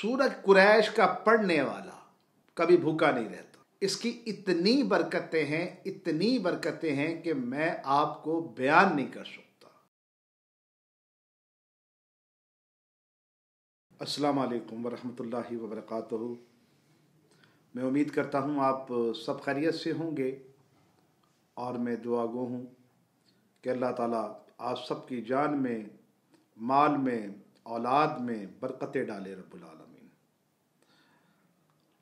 सूरज कुरैश का पढ़ने वाला कभी भूखा नहीं रहता इसकी इतनी बरकतें हैं इतनी बरकतें हैं कि मैं आपको बयान नहीं कर सकता अस्सलाम वालेकुम वरहमतुल्लाहि वबरकातुहू मैं उम्मीद करता हूँ आप सब खैरियत से होंगे और मैं दुआगो हूँ कि अल्लाह ताला आप सबकी जान में माल में औलाद में बरकतें डाले रब्बुल आलम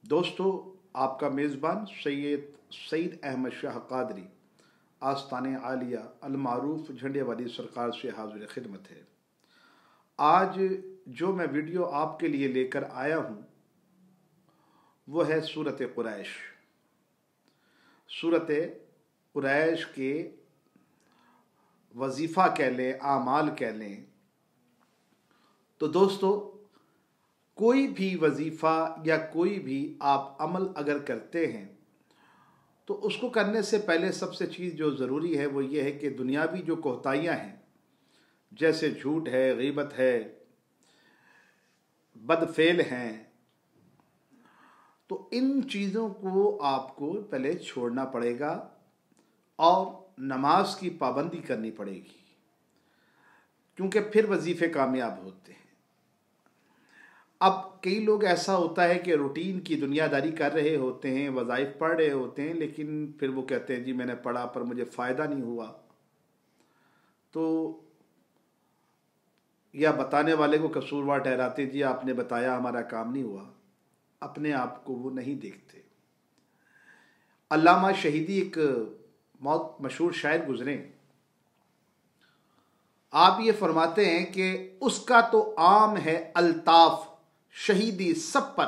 दोस्तों आपका मेज़बान सैयद सईद अहमद शाह कादरी आस्तान आलिया अलमारूफ झंडे वाली सरकार से हाजिर खिदमत है आज जो मैं वीडियो आपके लिए लेकर आया हूँ वो है सूरत क्रैश सूरत क्रैश के वजीफ़ा कह लें आमाल कह लें तो दोस्तों कोई भी वजीफ़ा या कोई भी आप अमल अगर करते हैं तो उसको करने से पहले सबसे चीज़ जो ज़रूरी है वो ये है कि दुनियावी जो कोताहियाँ हैं जैसे झूठ है गीबत है बदफेल हैं तो इन चीज़ों को आपको पहले छोड़ना पड़ेगा और नमाज की पाबंदी करनी पड़ेगी क्योंकि फिर वजीफ़े कामयाब होते हैं अब कई लोग ऐसा होता है कि रूटीन की दुनियादारी कर रहे होते हैं वज़ाइफ पढ़ रहे होते हैं लेकिन फिर वो कहते हैं जी मैंने पढ़ा पर मुझे फ़ायदा नहीं हुआ तो या बताने वाले को कसूरवार ठहराते जी आपने बताया हमारा काम नहीं हुआ अपने आप को वो नहीं देखते अल्लामा शहीदी एक बहुत मशहूर शायर गुजरे आप ये फरमाते हैं कि उसका तो आम है अल्ताफ़ शहीदी सब पर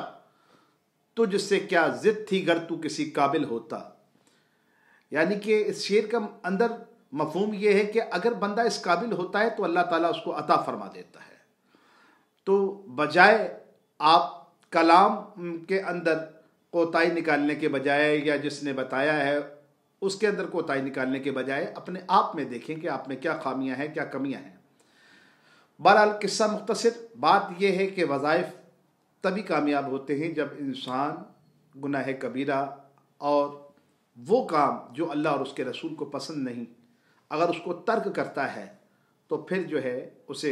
तुझसे क्या जिद थी गर तू किसी काबिल होता यानी कि इस शेर का अंदर मफहूम यह है कि अगर बंदा इस काबिल होता है तो अल्लाह ताला उसको अता फरमा देता है तो बजाय आप कलाम के अंदर कोताही निकालने के बजाय या जिसने बताया है उसके अंदर कोताही निकालने के बजाय अपने आप में देखें कि आप में क्या खामियां हैं क्या कमियां हैं बहरहाल किस्सा मुख्तर बात यह है कि वज़ाइफ तभी कामयाब होते हैं जब इंसान गुनाह कबीरा और वो काम जो अल्लाह और उसके रसूल को पसंद नहीं अगर उसको तर्क करता है तो फिर जो है उसे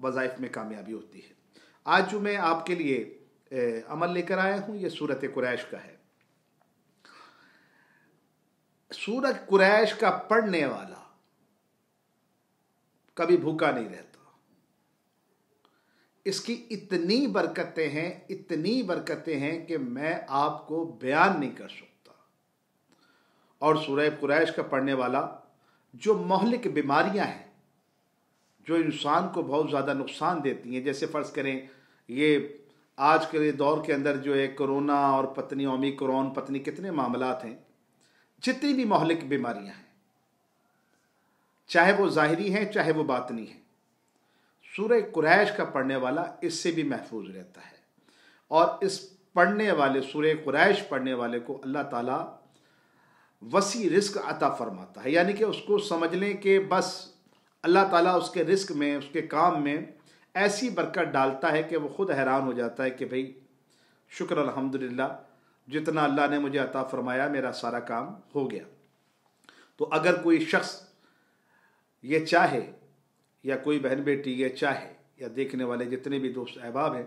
वज़ाइफ में कामयाबी होती है आज जो मैं आपके लिए अमल लेकर आया हूँ ये सूरत कुरैश का है सूरत कुरैश का पढ़ने वाला कभी भूखा नहीं रहता इसकी इतनी बरकतें हैं इतनी बरकतें हैं कि मैं आपको बयान नहीं कर सकता और सूरह कुरैश का पढ़ने वाला जो मोहलिक बीमारियां हैं जो इंसान को बहुत ज़्यादा नुकसान देती हैं जैसे फ़र्ज़ करें ये आज के दौर के अंदर जो है कोरोना और पत्नी ओमी कोरोन पत्नी कितने मामलात हैं जितनी भी मोहलिक बीमारियां हैं चाहे वो ज़ाहरी हैं चाहे वो बातनी हैं सूर्य कुरैश का पढ़ने वाला इससे भी महफूज रहता है और इस पढ़ने वाले सूर्य कुरैश पढ़ने वाले को अल्लाह ताला वसी रिस्क अता फरमाता है यानी कि उसको समझ लें कि बस अल्लाह ताला उसके रिस्क में उसके काम में ऐसी बरकत डालता है कि वो खुद हैरान हो जाता है कि भाई शुक्र अलहमदिल्ला जितना अल्लाह ने मुझे अता फरमाया मेरा सारा काम हो गया तो अगर कोई शख्स ये चाहे या कोई बहन बेटी ये चाहे या देखने वाले जितने भी दोस्त अहबाब हैं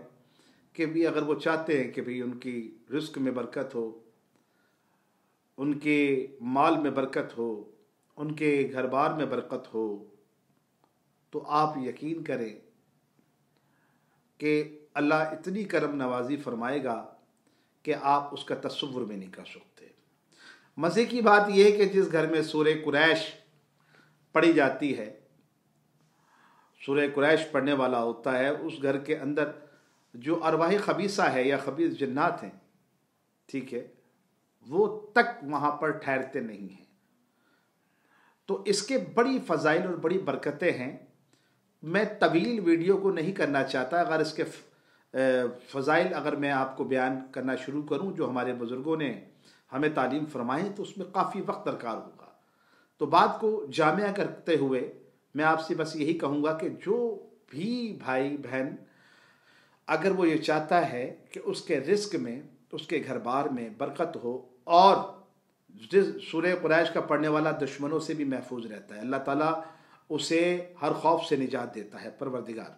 कि भी अगर वो चाहते हैं कि भाई उनकी रिस्क में बरकत हो उनके माल में बरकत हो उनके घर बार में बरकत हो तो आप यकीन करें कि अल्लाह इतनी करम नवाजी फरमाएगा कि आप उसका तस्वुर में नहीं कर सकते मज़े की बात यह है कि जिस घर में सूर्य कुरैश पड़ी जाती है सूर्य क्रैश पढ़ने वाला होता है उस घर के अंदर जो अरवाही खबीसा है या खबीस जन्नात हैं ठीक है वो तक वहाँ पर ठहरते नहीं हैं तो इसके बड़ी फ़जाइल और बड़ी बरकतें हैं मैं तवील वीडियो को नहीं करना चाहता अगर इसके फ़जाइल अगर मैं आपको बयान करना शुरू करूं जो हमारे बुज़ुर्गों ने हमें तालीम फरमाई तो उसमें काफ़ी वक्त दरकार होगा तो बात को जामिया करते हुए मैं आपसे बस यही कहूँगा कि जो भी भाई बहन अगर वो ये चाहता है कि उसके रिस्क में उसके घर बार में बरकत हो और जिस सूर्य क्रैश का पढ़ने वाला दुश्मनों से भी महफूज रहता है अल्लाह ताला उसे हर खौफ से निजात देता है परवरदिगार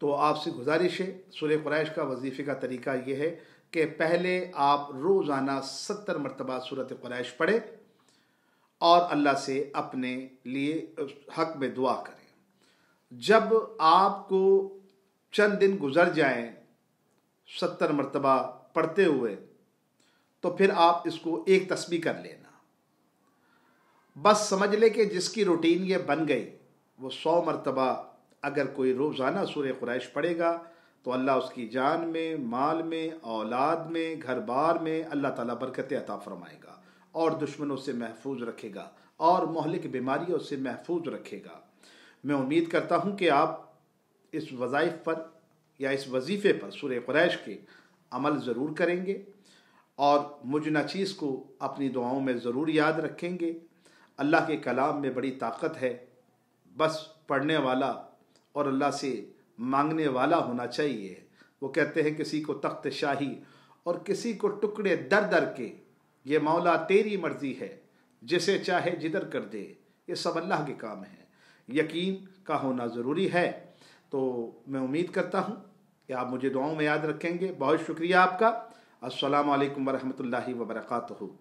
तो आपसे गुजारिश है सूर्य क्रैश का वजीफ़े का तरीका यह है कि पहले आप रोज़ाना सत्तर मरतबा सूरत क्रैश पढ़ें और अल्लाह से अपने लिए हक में दुआ करें जब आपको चंद दिन गुजर जाए सत्तर मरतबा पढ़ते हुए तो फिर आप इसको एक तस्वीर कर लेना बस समझ ले कि जिसकी रूटीन ये बन गई वो सौ मरतबा अगर कोई रोज़ाना सूर ख़ुराइश पड़ेगा तो अल्लाह उसकी जान में माल में औलाद में घर बार में अल्लाह ताला बरकत अता फरमाएगा और दुश्मनों से महफूज रखेगा और मोहलिक बीमारियों से महफूज रखेगा मैं उम्मीद करता हूँ कि आप इस वज़ाइफ पर या इस वजीफ़े पर सुर क्रैश के अमल ज़रूर करेंगे और मुझ नचीज़ को अपनी दुआओं में ज़रूर याद रखेंगे अल्लाह के कलाम में बड़ी ताकत है बस पढ़ने वाला और अल्लाह से मांगने वाला होना चाहिए वो कहते हैं किसी को तख्त शाही और किसी को टुकड़े दर दर के ये मौला तेरी मर्जी है जिसे चाहे जिधर कर दे ये सब अल्लाह के काम है यकीन का होना ज़रूरी है तो मैं उम्मीद करता हूँ कि आप मुझे दुआओं में याद रखेंगे बहुत शुक्रिया आपका असलकम वरहमल वर्का